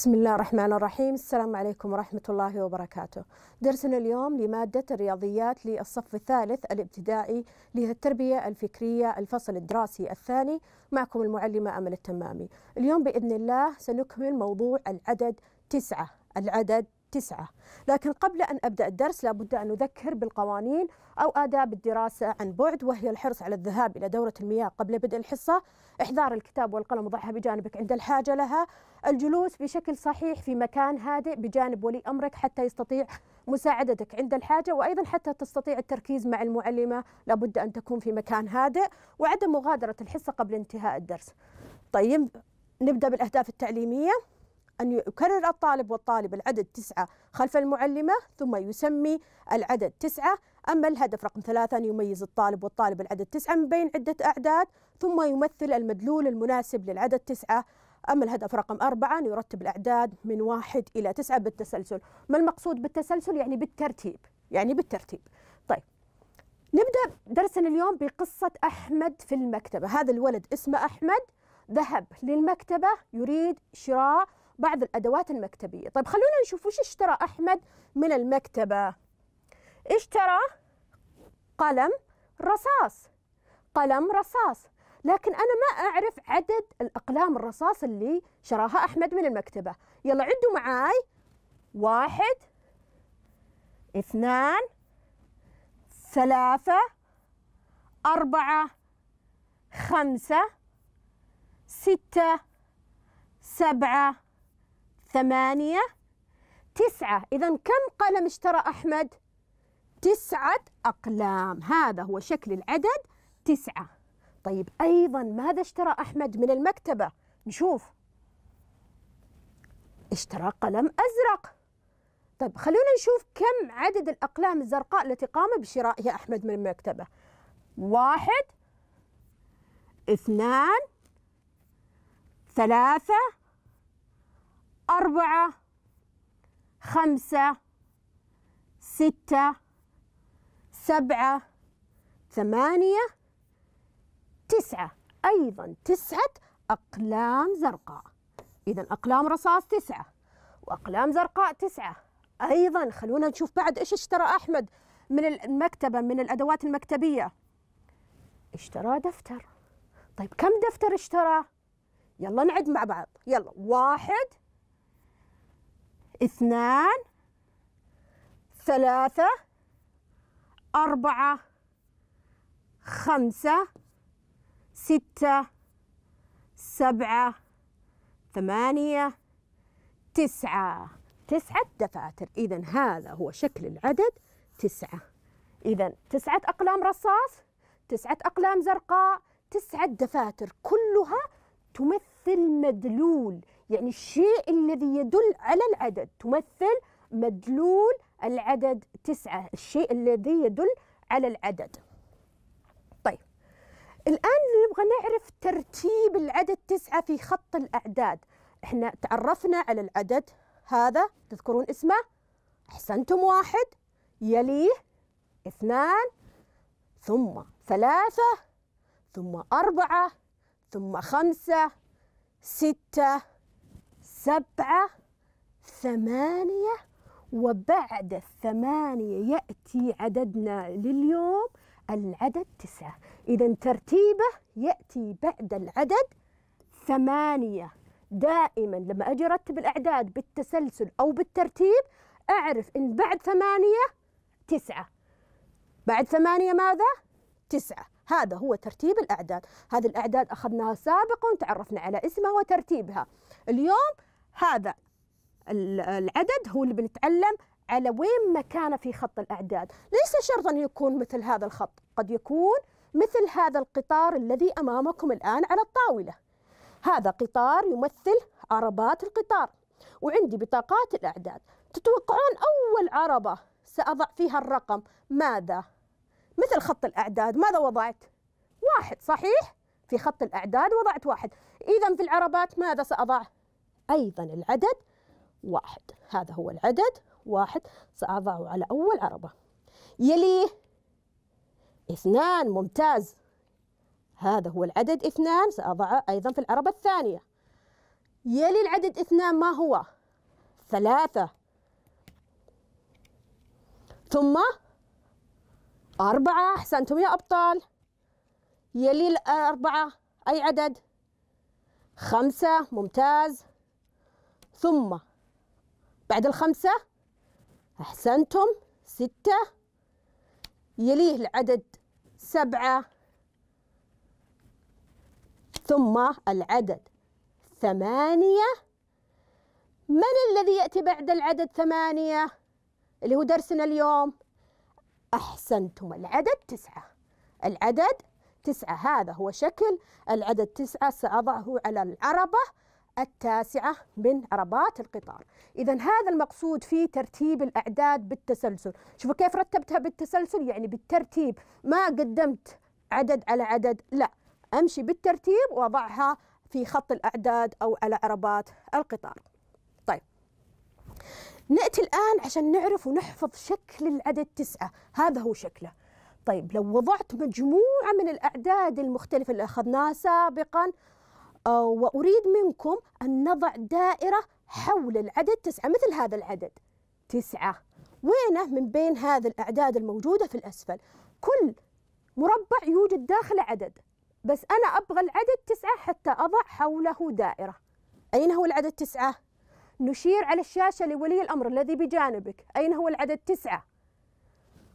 بسم الله الرحمن الرحيم السلام عليكم ورحمة الله وبركاته درسنا اليوم لمادة الرياضيات للصف الثالث الابتدائي للتربية الفكرية الفصل الدراسي الثاني معكم المعلمة أمل التمامي اليوم بإذن الله سنكمل موضوع العدد تسعة العدد تسعة لكن قبل أن أبدأ الدرس لابد أن أذكر بالقوانين أو آداب الدراسة عن بعد وهي الحرص على الذهاب إلى دورة المياه قبل بدء الحصة إحضار الكتاب والقلم وضعها بجانبك عند الحاجة لها الجلوس بشكل صحيح في مكان هادئ بجانب ولي أمرك حتى يستطيع مساعدتك عند الحاجة وأيضا حتى تستطيع التركيز مع المعلمة لابد أن تكون في مكان هادئ وعدم مغادرة الحصة قبل انتهاء الدرس طيب نبدأ بالأهداف التعليمية أن يكرر الطالب والطالب العدد تسعة خلف المعلمة ثم يسمي العدد تسعة أما الهدف رقم ثلاثة أن يميز الطالب والطالب العدد تسعة من بين عدة أعداد ثم يمثل المدلول المناسب للعدد تسعة أما الهدف رقم أربعة أن يرتب الأعداد من واحد إلى تسعة بالتسلسل ما المقصود بالتسلسل يعني بالترتيب يعني بالترتيب طيب نبدأ درسنا اليوم بقصة أحمد في المكتبة هذا الولد اسمه أحمد ذهب للمكتبة يريد شراء بعض الأدوات المكتبية طيب خلونا نشوف وش اشترى أحمد من المكتبة اشترى قلم رصاص قلم رصاص لكن أنا ما أعرف عدد الأقلام الرصاص اللي شراها أحمد من المكتبة يلا عدوا معاي واحد اثنان ثلاثة أربعة خمسة ستة سبعة ثمانية تسعة إذا كم قلم اشترى أحمد؟ تسعة أقلام هذا هو شكل العدد تسعة طيب أيضا ماذا اشترى أحمد من المكتبة؟ نشوف اشترى قلم أزرق طيب خلونا نشوف كم عدد الأقلام الزرقاء التي قام بشرائها أحمد من المكتبة واحد اثنان ثلاثة أربعة خمسة ستة سبعة ثمانية تسعة أيضا تسعة أقلام زرقاء إذا أقلام رصاص تسعة وأقلام زرقاء تسعة أيضا خلونا نشوف بعد إيش اشترى أحمد من المكتبة من الأدوات المكتبية اشترى دفتر طيب كم دفتر اشترى؟ يلا نعد مع بعض يلا واحد اثنان ثلاثة أربعة خمسة ستة سبعة ثمانية تسعة تسعة دفاتر إذا هذا هو شكل العدد تسعة إذا تسعة أقلام رصاص تسعة أقلام زرقاء تسعة دفاتر كلها تمثل مدلول يعني الشيء الذي يدل على العدد تمثل مدلول العدد تسعة الشيء الذي يدل على العدد طيب الآن نبغى نعرف ترتيب العدد تسعة في خط الأعداد احنا تعرفنا على العدد هذا تذكرون اسمه أحسنتم واحد يليه اثنان ثم ثلاثة ثم أربعة ثم خمسة ستة سبعة ثمانية وبعد الثمانية يأتي عددنا لليوم العدد تسعة إذا ترتيبه يأتي بعد العدد ثمانية دائما لما أجي أرتب الأعداد بالتسلسل أو بالترتيب أعرف إن بعد ثمانية تسعة بعد ثمانية ماذا؟ تسعة هذا هو ترتيب الأعداد هذه الأعداد أخذناها سابقا وتعرفنا على اسمها وترتيبها اليوم هذا العدد هو اللي بنتعلم على وين مكانه في خط الأعداد ليس شرطا يكون مثل هذا الخط قد يكون مثل هذا القطار الذي أمامكم الآن على الطاولة هذا قطار يمثل عربات القطار وعندي بطاقات الأعداد تتوقعون أول عربة سأضع فيها الرقم ماذا؟ مثل خط الأعداد ماذا وضعت؟ واحد صحيح؟ في خط الأعداد وضعت واحد إذا في العربات ماذا سأضع؟ أيضا العدد واحد هذا هو العدد واحد سأضعه على أول عربة يليه اثنان ممتاز هذا هو العدد اثنان سأضعه أيضا في العربة الثانية يلي العدد اثنان ما هو ثلاثة ثم أربعة أحسنتم يا أبطال يلي الأربعة أي عدد خمسة ممتاز ثم بعد الخمسة أحسنتم ستة يليه العدد سبعة ثم العدد ثمانية من الذي يأتي بعد العدد ثمانية اللي هو درسنا اليوم أحسنتم العدد تسعة العدد تسعة هذا هو شكل العدد تسعة سأضعه على العربة التاسعة من عربات القطار إذا هذا المقصود في ترتيب الأعداد بالتسلسل شوفوا كيف رتبتها بالتسلسل يعني بالترتيب ما قدمت عدد على عدد لا أمشي بالترتيب وأضعها في خط الأعداد أو على عربات القطار طيب نأتي الآن عشان نعرف ونحفظ شكل العدد تسعة هذا هو شكله طيب لو وضعت مجموعة من الأعداد المختلفة اللي أخذناها سابقاً آه، وأريد منكم أن نضع دائرة حول العدد تسعة مثل هذا العدد تسعة وينه من بين هذه الأعداد الموجودة في الأسفل كل مربع يوجد داخله عدد بس أنا أبغى العدد تسعة حتى أضع حوله دائرة أين هو العدد تسعة؟ نشير على الشاشة لولي الأمر الذي بجانبك أين هو العدد تسعة؟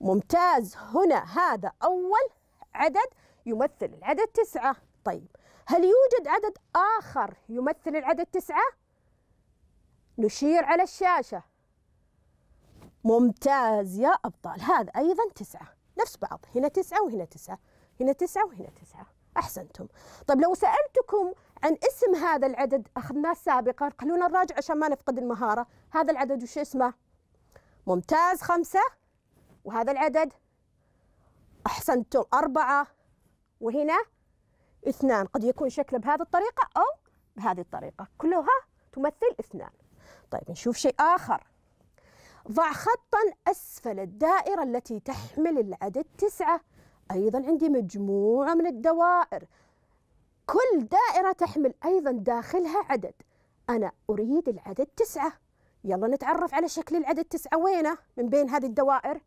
ممتاز هنا هذا أول عدد يمثل العدد تسعة طيب هل يوجد عدد آخر يمثل العدد تسعة؟ نشير على الشاشة ممتاز يا أبطال هذا أيضا تسعة نفس بعض هنا تسعة وهنا تسعة هنا تسعة وهنا تسعة أحسنتم طيب لو سألتكم عن اسم هذا العدد أخذناه سابقا خلونا نراجع عشان ما نفقد المهارة هذا العدد وش اسمه ممتاز خمسة وهذا العدد أحسنتم أربعة وهنا اثنان قد يكون شكله بهذه الطريقة أو بهذه الطريقة كلها تمثل اثنان طيب نشوف شيء آخر ضع خطا أسفل الدائرة التي تحمل العدد تسعة أيضا عندي مجموعة من الدوائر كل دائرة تحمل أيضا داخلها عدد أنا أريد العدد تسعة يلا نتعرف على شكل العدد تسعة وينه من بين هذه الدوائر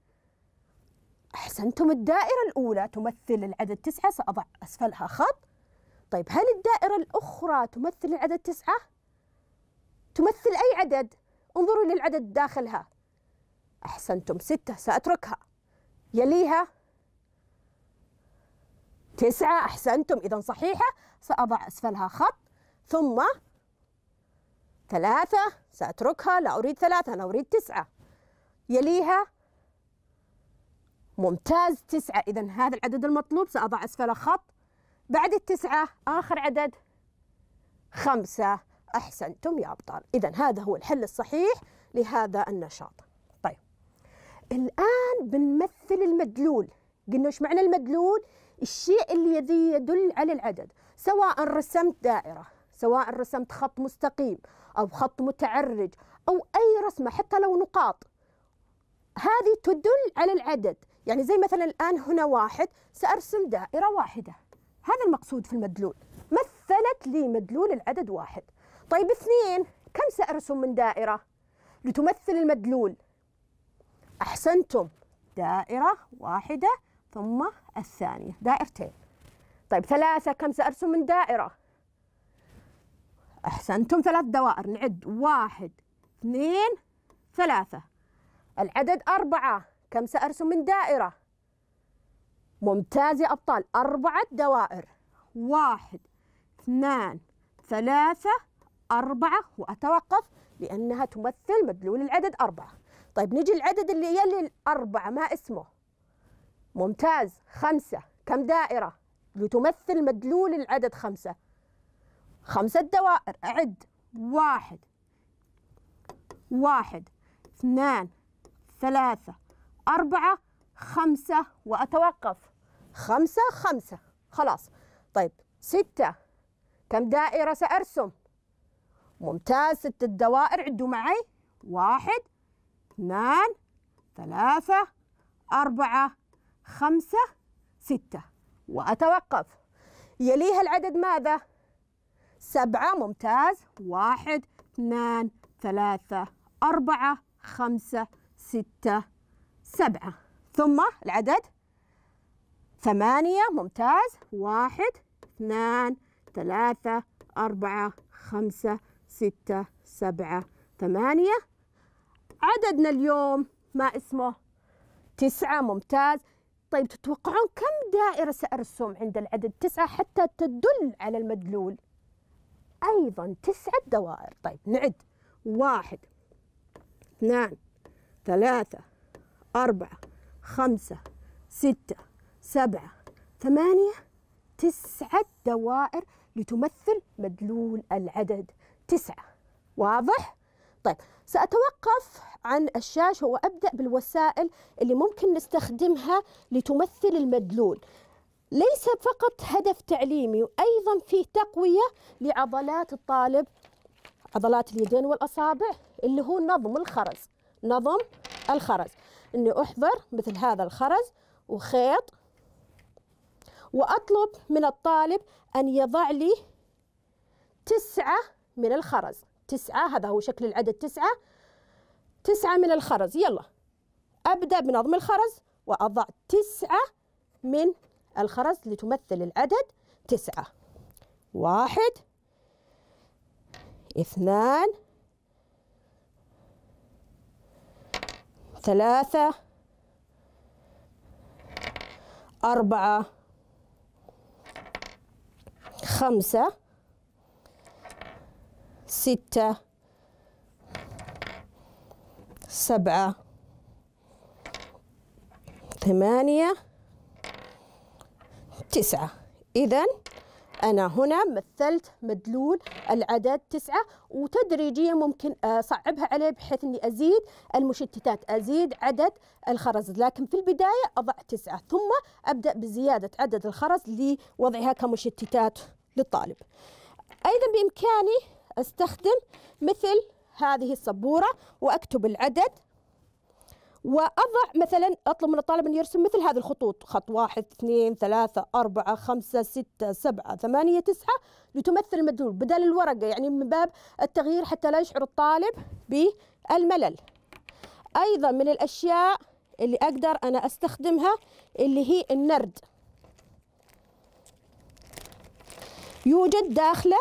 أحسنتم الدائرة الأولى تمثل العدد تسعة سأضع أسفلها خط طيب هل الدائرة الأخرى تمثل العدد تسعة؟ تمثل أي عدد؟ انظروا للعدد داخلها أحسنتم ستة سأتركها يليها تسعة أحسنتم إذا صحيحة سأضع أسفلها خط ثم ثلاثة سأتركها لا أريد ثلاثة أنا أريد تسعة يليها ممتاز تسعة إذا هذا العدد المطلوب سأضع أسفله خط بعد التسعة آخر عدد خمسة أحسنتم يا أبطال إذا هذا هو الحل الصحيح لهذا النشاط طيب الآن بنمثل المدلول قلنا وش معنى المدلول الشيء الذي يدل على العدد سواء رسمت دائرة سواء رسمت خط مستقيم أو خط متعرج أو أي رسمة حتى لو نقاط هذه تدل على العدد يعني زي مثلا الآن هنا واحد سأرسم دائرة واحدة هذا المقصود في المدلول مثلت لي مدلول العدد واحد طيب اثنين كم سأرسم من دائرة لتمثل المدلول أحسنتم دائرة واحدة ثم الثانية دائرتين طيب ثلاثة كم سأرسم من دائرة أحسنتم ثلاث دوائر نعد واحد اثنين ثلاثة العدد أربعة كم سأرسم من دائرة ممتاز يا أبطال أربعة دوائر واحد اثنان ثلاثة أربعة وأتوقف لأنها تمثل مدلول العدد أربعة طيب نجي العدد اللي يلي الأربعة ما اسمه ممتاز خمسة كم دائرة لتمثل مدلول العدد خمسة خمسة دوائر أعد واحد واحد اثنان ثلاثة أربعة خمسة وأتوقف خمسة خمسة خلاص طيب ستة كم دائرة سأرسم ممتاز ستة دوائر عدوا معي واحد اثنان ثلاثة أربعة خمسة ستة وأتوقف يليها العدد ماذا؟ سبعة ممتاز واحد اثنان ثلاثة أربعة خمسة ستة سبعة ثم العدد ثمانية ممتاز واحد اثنان ثلاثة أربعة خمسة ستة سبعة ثمانية عددنا اليوم ما اسمه تسعة ممتاز طيب تتوقعون كم دائرة سأرسم عند العدد تسعة حتى تدل على المدلول أيضا تسعة دوائر طيب نعد واحد اثنان ثلاثة أربعة خمسة ستة سبعة ثمانية تسعة دوائر لتمثل مدلول العدد تسعة واضح؟ طيب سأتوقف عن الشاشة وأبدأ بالوسائل اللي ممكن نستخدمها لتمثل المدلول ليس فقط هدف تعليمي وأيضا فيه تقوية لعضلات الطالب عضلات اليدين والأصابع اللي هو نظم الخرز نظم الخرز أني أحضر مثل هذا الخرز وخيط وأطلب من الطالب أن يضع لي تسعة من الخرز تسعة هذا هو شكل العدد تسعة تسعة من الخرز يلا أبدأ بنظم الخرز وأضع تسعة من الخرز لتمثل العدد تسعة واحد اثنان ثلاثة أربعة خمسة ستة سبعة ثمانية تسعة إذن أنا هنا مثلت مدلول العدد تسعة وتدريجيا ممكن أصعبها عليه بحيث أني أزيد المشتتات أزيد عدد الخرز لكن في البداية أضع تسعة ثم أبدأ بزيادة عدد الخرز لوضعها كمشتتات للطالب أيضا بإمكاني أستخدم مثل هذه السبورة وأكتب العدد واضع مثلا اطلب من الطالب ان يرسم مثل هذه الخطوط خط واحد اثنين ثلاثة أربعة خمسة ستة سبعة ثمانية تسعة لتمثل المدلول بدل الورقة يعني من باب التغيير حتى لا يشعر الطالب بالملل أيضا من الأشياء اللي أقدر أنا أستخدمها اللي هي النرد يوجد داخله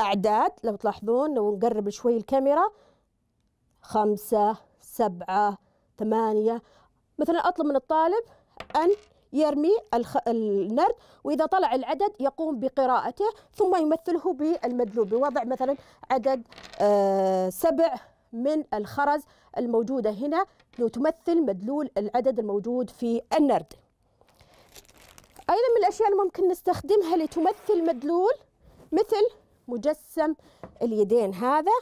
أعداد لو تلاحظون لو نقرب شوي الكاميرا خمسة سبعة ثمانية مثلا أطلب من الطالب أن يرمي الخ... النرد وإذا طلع العدد يقوم بقراءته ثم يمثله بالمدلول بوضع مثلا عدد آه سبع من الخرز الموجودة هنا لتمثل مدلول العدد الموجود في النرد أيضا من الأشياء اللي ممكن نستخدمها لتمثل مدلول مثل مجسم اليدين هذا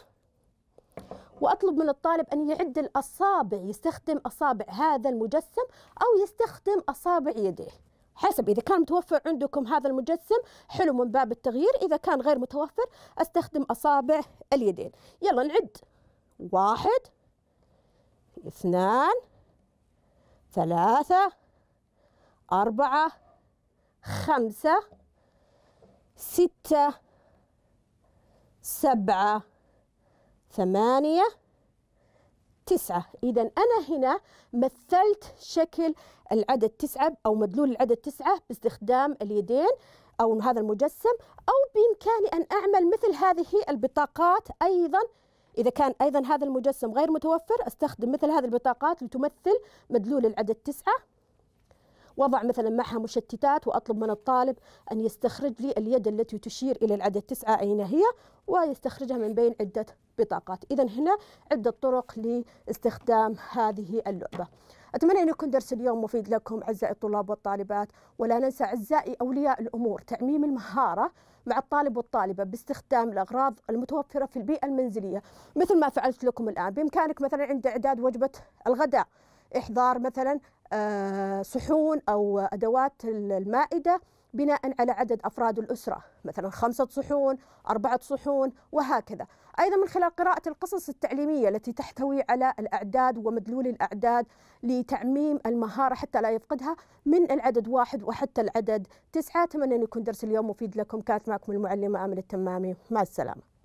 واطلب من الطالب ان يعد الاصابع يستخدم اصابع هذا المجسم او يستخدم اصابع يديه حسب إذا كان متوفر عندكم هذا المجسم حلو من باب التغيير إذا كان غير متوفر أستخدم أصابع اليدين يلا نعد واحد اثنان ثلاثة أربعة خمسة ستة سبعة ثمانية تسعة إذا أنا هنا مثلت شكل العدد تسعة أو مدلول العدد تسعة باستخدام اليدين أو هذا المجسم أو بإمكاني أن أعمل مثل هذه البطاقات أيضا إذا كان أيضا هذا المجسم غير متوفر أستخدم مثل هذه البطاقات لتمثل مدلول العدد تسعة وضع مثلا معها مشتتات وأطلب من الطالب أن يستخرج لي اليد التي تشير إلى العدد تسعة أين هي ويستخرجها من بين عدة بطاقات إذا هنا عدة طرق لاستخدام هذه اللعبة أتمنى أن يكون درس اليوم مفيد لكم أعزائي الطلاب والطالبات ولا ننسى أعزائي أولياء الأمور تعميم المهارة مع الطالب والطالبة باستخدام الأغراض المتوفرة في البيئة المنزلية مثل ما فعلت لكم الآن بإمكانك مثلا عند إعداد وجبة الغداء إحضار مثلا آه، صحون أو أدوات المائدة بناء على عدد أفراد الأسرة مثلا خمسة صحون أربعة صحون وهكذا أيضا من خلال قراءة القصص التعليمية التي تحتوي على الأعداد ومدلول الأعداد لتعميم المهارة حتى لا يفقدها من العدد واحد وحتى العدد تسعة أتمنى أن يكون درس اليوم مفيد لكم كانت معكم المعلمة آمل التمامي مع السلامة